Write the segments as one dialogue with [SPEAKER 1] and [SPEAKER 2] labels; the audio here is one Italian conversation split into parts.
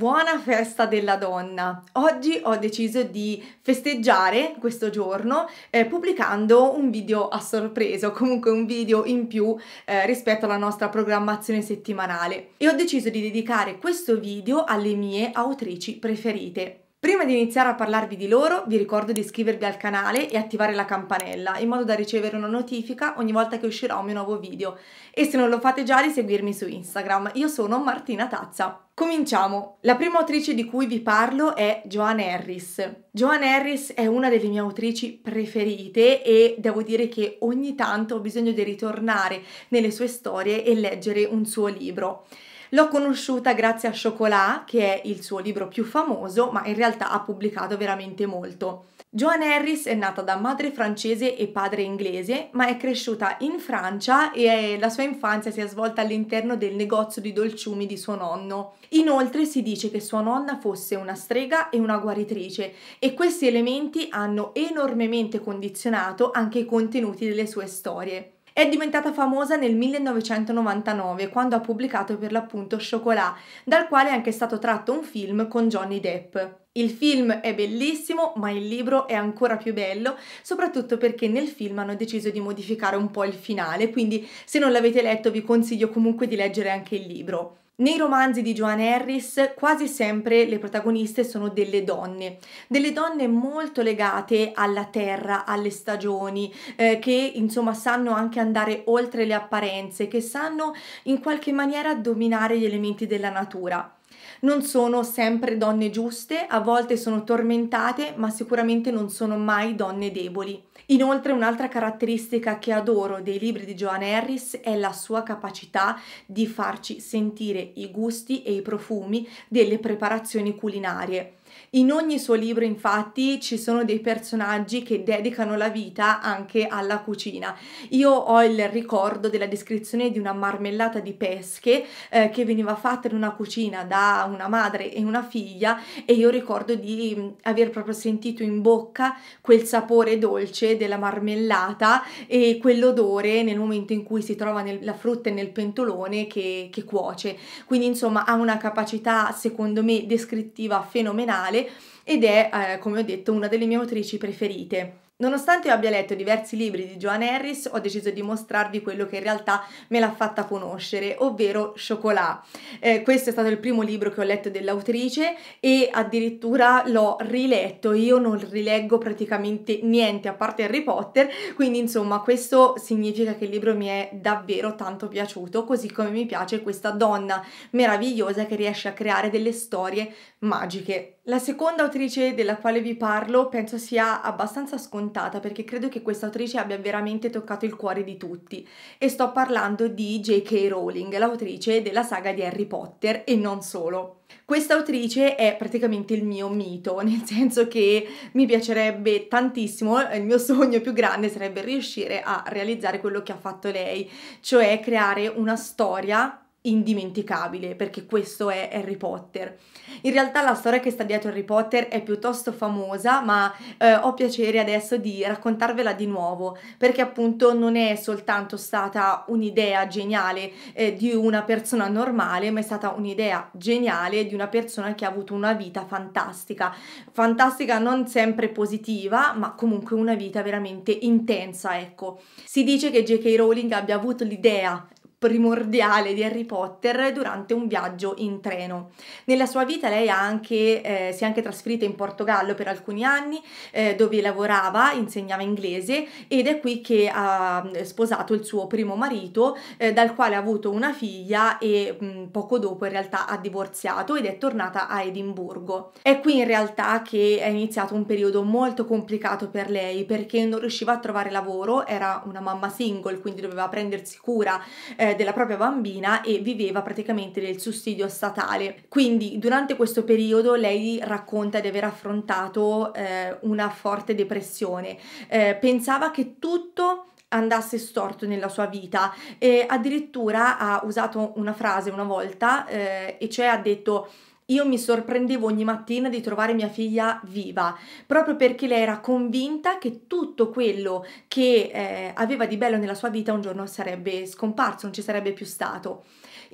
[SPEAKER 1] Buona festa della donna! Oggi ho deciso di festeggiare questo giorno eh, pubblicando un video a sorpresa, comunque un video in più eh, rispetto alla nostra programmazione settimanale e ho deciso di dedicare questo video alle mie autrici preferite. Prima di iniziare a parlarvi di loro, vi ricordo di iscrivervi al canale e attivare la campanella in modo da ricevere una notifica ogni volta che uscirà un mio nuovo video e se non lo fate già di seguirmi su Instagram. Io sono Martina Tazza. Cominciamo! La prima autrice di cui vi parlo è Joan Harris. Joan Harris è una delle mie autrici preferite e devo dire che ogni tanto ho bisogno di ritornare nelle sue storie e leggere un suo libro. L'ho conosciuta grazie a Chocolat, che è il suo libro più famoso, ma in realtà ha pubblicato veramente molto. Joan Harris è nata da madre francese e padre inglese, ma è cresciuta in Francia e la sua infanzia si è svolta all'interno del negozio di dolciumi di suo nonno. Inoltre si dice che sua nonna fosse una strega e una guaritrice e questi elementi hanno enormemente condizionato anche i contenuti delle sue storie. È diventata famosa nel 1999 quando ha pubblicato per l'appunto Chocolat, dal quale è anche stato tratto un film con Johnny Depp. Il film è bellissimo, ma il libro è ancora più bello, soprattutto perché nel film hanno deciso di modificare un po' il finale, quindi se non l'avete letto vi consiglio comunque di leggere anche il libro. Nei romanzi di Joan Harris quasi sempre le protagoniste sono delle donne, delle donne molto legate alla terra, alle stagioni, eh, che insomma sanno anche andare oltre le apparenze, che sanno in qualche maniera dominare gli elementi della natura non sono sempre donne giuste, a volte sono tormentate, ma sicuramente non sono mai donne deboli. Inoltre un'altra caratteristica che adoro dei libri di Joan Harris è la sua capacità di farci sentire i gusti e i profumi delle preparazioni culinarie. In ogni suo libro infatti ci sono dei personaggi che dedicano la vita anche alla cucina. Io ho il ricordo della descrizione di una marmellata di pesche eh, che veniva fatta in una cucina da una madre e una figlia e io ricordo di mm, aver proprio sentito in bocca quel sapore dolce della marmellata e quell'odore nel momento in cui si trova nel, la frutta e nel pentolone che, che cuoce. Quindi insomma ha una capacità secondo me descrittiva fenomenale orientale ed è, eh, come ho detto, una delle mie autrici preferite. Nonostante io abbia letto diversi libri di Joan Harris, ho deciso di mostrarvi quello che in realtà me l'ha fatta conoscere, ovvero Chocolat. Eh, questo è stato il primo libro che ho letto dell'autrice e addirittura l'ho riletto. Io non rileggo praticamente niente a parte Harry Potter, quindi insomma questo significa che il libro mi è davvero tanto piaciuto, così come mi piace questa donna meravigliosa che riesce a creare delle storie magiche. La seconda autrice della quale vi parlo penso sia abbastanza scontata perché credo che questa autrice abbia veramente toccato il cuore di tutti e sto parlando di J.K. Rowling, l'autrice della saga di Harry Potter e non solo. Questa autrice è praticamente il mio mito, nel senso che mi piacerebbe tantissimo, il mio sogno più grande sarebbe riuscire a realizzare quello che ha fatto lei, cioè creare una storia indimenticabile perché questo è Harry Potter. In realtà la storia che sta dietro Harry Potter è piuttosto famosa, ma eh, ho piacere adesso di raccontarvela di nuovo perché appunto non è soltanto stata un'idea geniale eh, di una persona normale, ma è stata un'idea geniale di una persona che ha avuto una vita fantastica, fantastica non sempre positiva, ma comunque una vita veramente intensa, ecco. Si dice che J.K. Rowling abbia avuto l'idea primordiale di Harry Potter durante un viaggio in treno. Nella sua vita lei anche, eh, si è anche trasferita in Portogallo per alcuni anni eh, dove lavorava, insegnava inglese ed è qui che ha mm, sposato il suo primo marito eh, dal quale ha avuto una figlia e mh, mm, poco dopo in realtà ha divorziato ed è tornata a Edimburgo. È qui in realtà che è iniziato un periodo molto complicato per lei perché non riusciva a trovare lavoro, era una mamma single quindi doveva prendersi cura eh, eh, della propria bambina e viveva praticamente del sussidio statale. Quindi durante questo periodo lei racconta di aver affrontato eh, una forte depressione. Eh, pensava che tutto andasse storto nella sua vita e addirittura ha usato una frase una volta eh, e cioè ha detto io mi sorprendevo ogni mattina di trovare mia figlia viva, proprio perché lei era convinta che tutto quello che eh, aveva di bello nella sua vita un giorno sarebbe scomparso, non ci sarebbe più stato.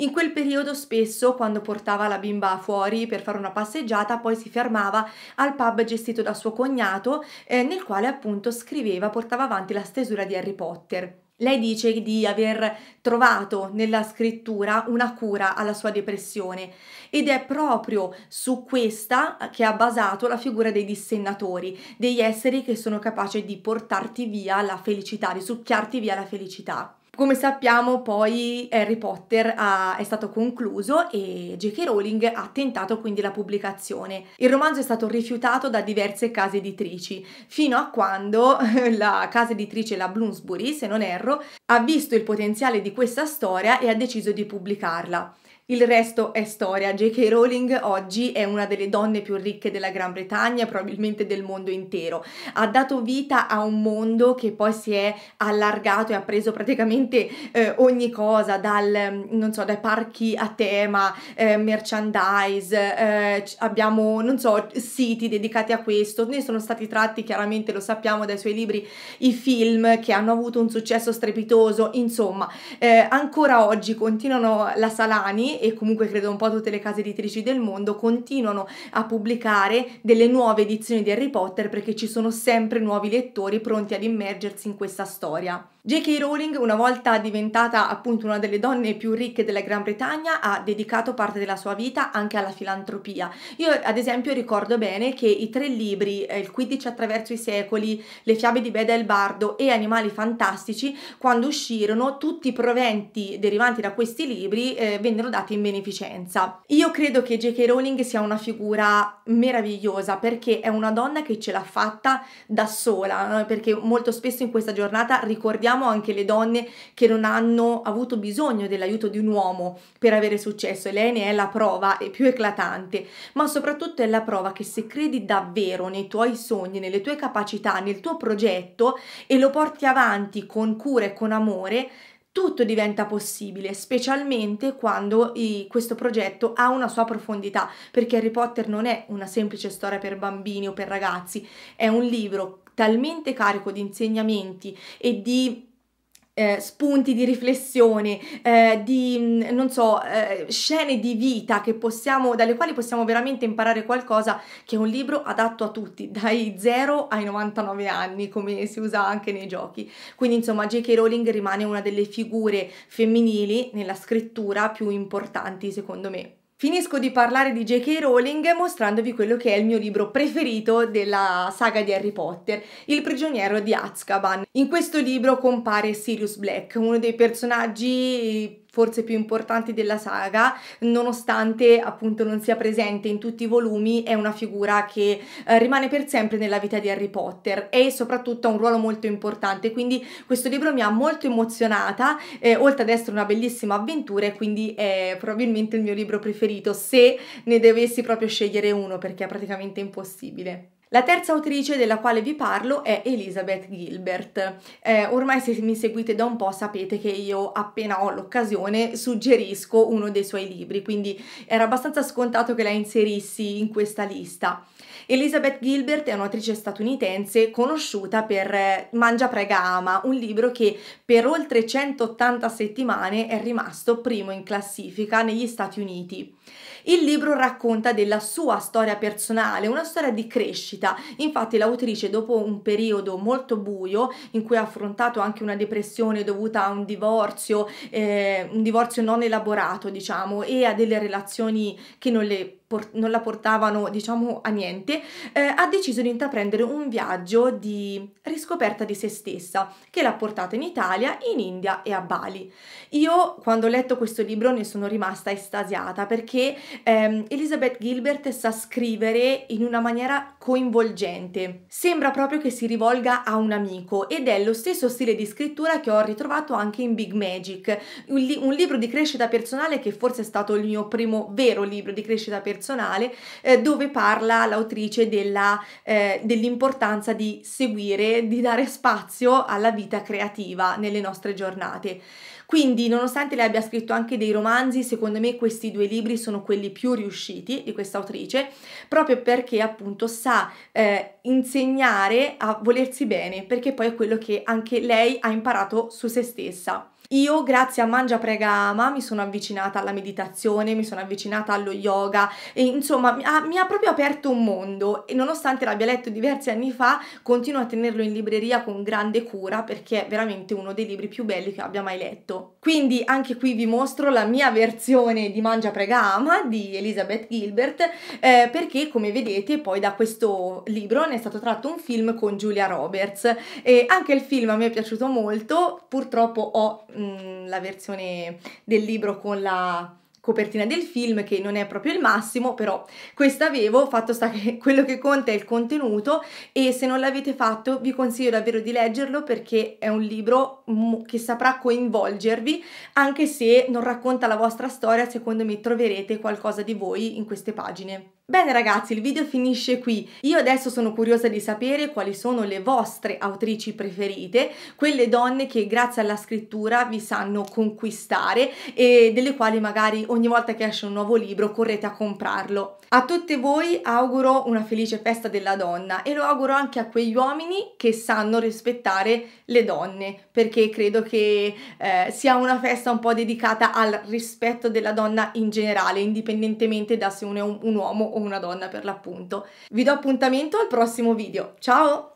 [SPEAKER 1] In quel periodo spesso quando portava la bimba fuori per fare una passeggiata poi si fermava al pub gestito da suo cognato eh, nel quale appunto scriveva, portava avanti la stesura di Harry Potter. Lei dice di aver trovato nella scrittura una cura alla sua depressione ed è proprio su questa che ha basato la figura dei dissennatori, degli esseri che sono capaci di portarti via la felicità, di succhiarti via la felicità. Come sappiamo poi Harry Potter ha, è stato concluso e J.K. Rowling ha tentato quindi la pubblicazione. Il romanzo è stato rifiutato da diverse case editrici, fino a quando la casa editrice, la Bloomsbury, se non erro, ha visto il potenziale di questa storia e ha deciso di pubblicarla. Il resto è storia. J.K. Rowling oggi è una delle donne più ricche della Gran Bretagna, probabilmente del mondo intero. Ha dato vita a un mondo che poi si è allargato e ha preso praticamente eh, ogni cosa, dal, non so, dai parchi a tema, eh, merchandise, eh, abbiamo, non so, siti dedicati a questo. Ne sono stati tratti, chiaramente lo sappiamo dai suoi libri, i film che hanno avuto un successo strepitoso. Insomma, eh, ancora oggi continuano la Salani e comunque credo un po' tutte le case editrici del mondo continuano a pubblicare delle nuove edizioni di Harry Potter perché ci sono sempre nuovi lettori pronti ad immergersi in questa storia. J.K. Rowling, una volta diventata appunto una delle donne più ricche della Gran Bretagna, ha dedicato parte della sua vita anche alla filantropia. Io ad esempio ricordo bene che i tre libri, eh, Il 15 attraverso i secoli, Le fiabe di Beda e il Bardo e Animali fantastici, quando uscirono tutti i proventi derivanti da questi libri eh, vennero dati dedicate in beneficenza. Io credo che J.K. Rowling sia una figura meravigliosa perché è una donna che ce l'ha fatta da sola, no? perché molto spesso in questa giornata ricordiamo anche le donne che non hanno avuto bisogno dell'aiuto di un uomo per avere successo e lei ne è la prova e più eclatante, ma soprattutto è la prova che se credi davvero nei tuoi sogni, nelle tue capacità, nel tuo progetto e lo porti avanti con cura e con amore, tutto diventa possibile, specialmente quando i, questo progetto ha una sua profondità, perché Harry Potter non è una semplice storia per bambini o per ragazzi, è un libro talmente carico di insegnamenti e di eh, spunti di riflessione, eh, di mm, non so, eh, scene di vita che possiamo, dalle quali possiamo veramente imparare qualcosa che è un libro adatto a tutti, dai 0 ai 99 anni, come si usa anche nei giochi. Quindi, insomma, J.K. Rowling rimane una delle figure femminili nella scrittura più importanti, secondo me. Finisco di parlare di J.K. Rowling mostrandovi quello che è il mio libro preferito della saga di Harry Potter, Il prigioniero di Azkaban. In questo libro compare Sirius Black, uno dei personaggi forse più importanti della saga, nonostante appunto non sia presente in tutti i volumi, è una figura che eh, rimane per sempre nella vita di Harry Potter e soprattutto ha un ruolo molto importante, quindi questo libro mi ha molto emozionata, eh, oltre ad essere una bellissima avventura e quindi è probabilmente il mio libro preferito se ne dovessi proprio scegliere uno perché è praticamente impossibile. La terza autrice della quale vi parlo è Elizabeth Gilbert. Eh, ormai se mi seguite da un po' sapete che io appena ho l'occasione suggerisco uno dei suoi libri, quindi era abbastanza scontato che la inserissi in questa lista. Elizabeth Gilbert è un'autrice statunitense conosciuta per eh, Mangia Prega Ama, un libro che per oltre 180 settimane è rimasto primo in classifica negli Stati Uniti. Il libro racconta della sua storia personale, una storia di crescita crescita. Infatti l'autrice dopo un periodo molto buio in cui ha affrontato anche una depressione dovuta a un divorzio, eh, un divorzio non elaborato diciamo e a delle relazioni che non le non la portavano diciamo a niente, eh, ha deciso di intraprendere un viaggio di riscoperta di se stessa, che l'ha portata in Italia, in India e a Bali. Io quando ho letto questo libro ne sono rimasta estasiata perché ehm, Elizabeth Gilbert sa scrivere in una maniera coinvolgente. Sembra proprio che si rivolga a un amico ed è lo stesso stile di scrittura che ho ritrovato anche in Big Magic, un, li- un libro di crescita personale che forse è stato il mio primo vero libro di crescita personale eh, dove parla l'autrice della, eh, dell'importanza di seguire di dare spazio alla vita creativa nelle nostre giornate. Quindi, nonostante lei abbia scritto anche dei romanzi, secondo me questi due libri sono quelli più riusciti di questa autrice, proprio perché appunto sa eh, insegnare a volersi bene, perché poi è quello che anche lei ha imparato su se stessa. Io, grazie a Mangia Pregama, mi sono avvicinata alla meditazione, mi sono avvicinata allo yoga e insomma mi ha, mi ha proprio aperto un mondo e nonostante l'abbia letto diversi anni fa, continuo a tenerlo in libreria con grande cura perché è veramente uno dei libri più belli che abbia mai letto. Quindi anche qui vi mostro la mia versione di Mangia Pregama di Elizabeth Gilbert eh, perché come vedete poi da questo libro ne è stato tratto un film con Julia Roberts e anche il film a me è piaciuto molto, purtroppo ho mh, la versione del libro con la copertina del film che non è proprio il massimo però questa avevo fatto sta che quello che conta è il contenuto e se non l'avete fatto vi consiglio davvero di leggerlo perché è un libro che saprà coinvolgervi anche se non racconta la vostra storia secondo me troverete qualcosa di voi in queste pagine Bene ragazzi, il video finisce qui. Io adesso sono curiosa di sapere quali sono le vostre autrici preferite, quelle donne che grazie alla scrittura vi sanno conquistare e delle quali magari ogni volta che esce un nuovo libro correte a comprarlo. A tutte voi auguro una felice festa della donna e lo auguro anche a quegli uomini che sanno rispettare le donne, perché credo che eh, sia una festa un po' dedicata al rispetto della donna in generale, indipendentemente da se uno è un, un uomo una donna per l'appunto. Vi do appuntamento al prossimo video, ciao!